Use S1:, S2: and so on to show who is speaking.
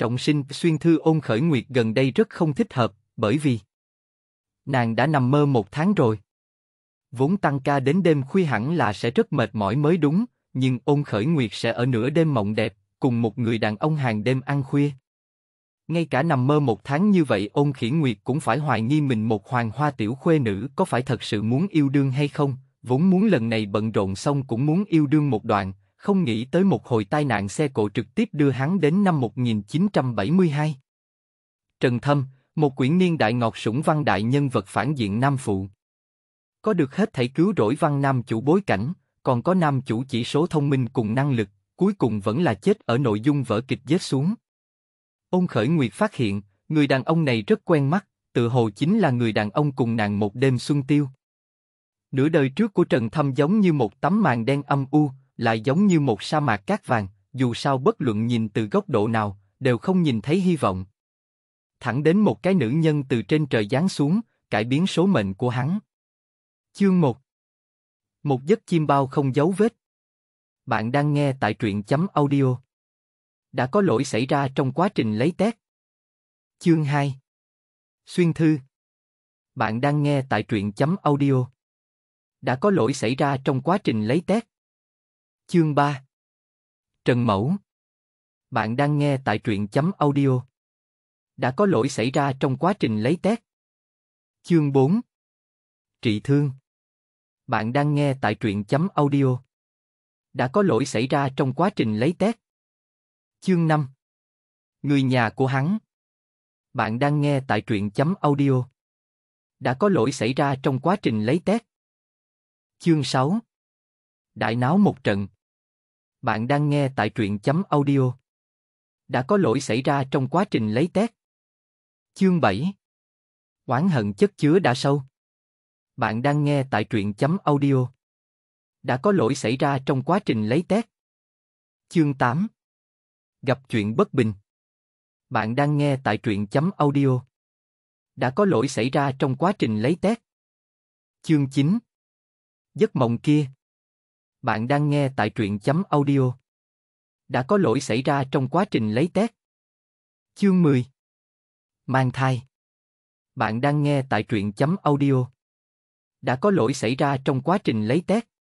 S1: trọng sinh xuyên thư ôn khởi nguyệt gần đây rất không thích hợp, bởi vì nàng đã nằm mơ một tháng rồi. Vốn tăng ca đến đêm khuya hẳn là sẽ rất mệt mỏi mới đúng, nhưng ôn khởi nguyệt sẽ ở nửa đêm mộng đẹp, cùng một người đàn ông hàng đêm ăn khuya. Ngay cả nằm mơ một tháng như vậy ôn khỉ nguyệt cũng phải hoài nghi mình một hoàng hoa tiểu khuê nữ có phải thật sự muốn yêu đương hay không, vốn muốn lần này bận rộn xong cũng muốn yêu đương một đoạn, không nghĩ tới một hồi tai nạn xe cộ trực tiếp đưa hắn đến năm 1972. Trần Thâm, một quyển niên đại ngọt sủng văn đại nhân vật phản diện Nam Phụ. Có được hết thảy cứu rỗi văn Nam chủ bối cảnh, còn có Nam chủ chỉ số thông minh cùng năng lực, cuối cùng vẫn là chết ở nội dung vở kịch dết xuống. Ông Khởi Nguyệt phát hiện, người đàn ông này rất quen mắt, tự hồ chính là người đàn ông cùng nàng một đêm xuân tiêu. Nửa đời trước của Trần Thâm giống như một tấm màn đen âm u, lại giống như một sa mạc cát vàng, dù sao bất luận nhìn từ góc độ nào, đều không nhìn thấy hy vọng. Thẳng đến một cái nữ nhân từ trên trời giáng xuống, cải biến số mệnh của hắn. Chương 1 Một giấc chim bao không dấu vết
S2: Bạn đang nghe tại truyện chấm audio. Đã có lỗi xảy ra trong quá trình lấy tét. Chương 2 Xuyên thư Bạn đang nghe tại truyện chấm audio. Đã có lỗi xảy ra trong quá trình lấy tét. Chương 3 Trần Mẫu Bạn đang nghe tại truyện chấm audio. Đã có lỗi xảy ra trong quá trình lấy test. Chương 4 Trị thương Bạn đang nghe tại truyện chấm audio. Đã có lỗi xảy ra trong quá trình lấy test. Chương 5 Người nhà của hắn Bạn đang nghe tại truyện chấm audio. Đã có lỗi xảy ra trong quá trình lấy test. Chương 6 Đại náo một trận bạn đang nghe tại truyện chấm audio. Đã có lỗi xảy ra trong quá trình lấy test. Chương 7 Oán hận chất chứa đã sâu. Bạn đang nghe tại truyện chấm audio. Đã có lỗi xảy ra trong quá trình lấy test. Chương 8 Gặp chuyện bất bình. Bạn đang nghe tại truyện chấm audio. Đã có lỗi xảy ra trong quá trình lấy test. Chương 9 Giấc mộng kia bạn đang nghe tại truyện chấm audio. Đã có lỗi xảy ra trong quá trình lấy test. Chương 10 Mang thai Bạn đang nghe tại truyện chấm audio. Đã có lỗi xảy ra trong quá trình lấy test.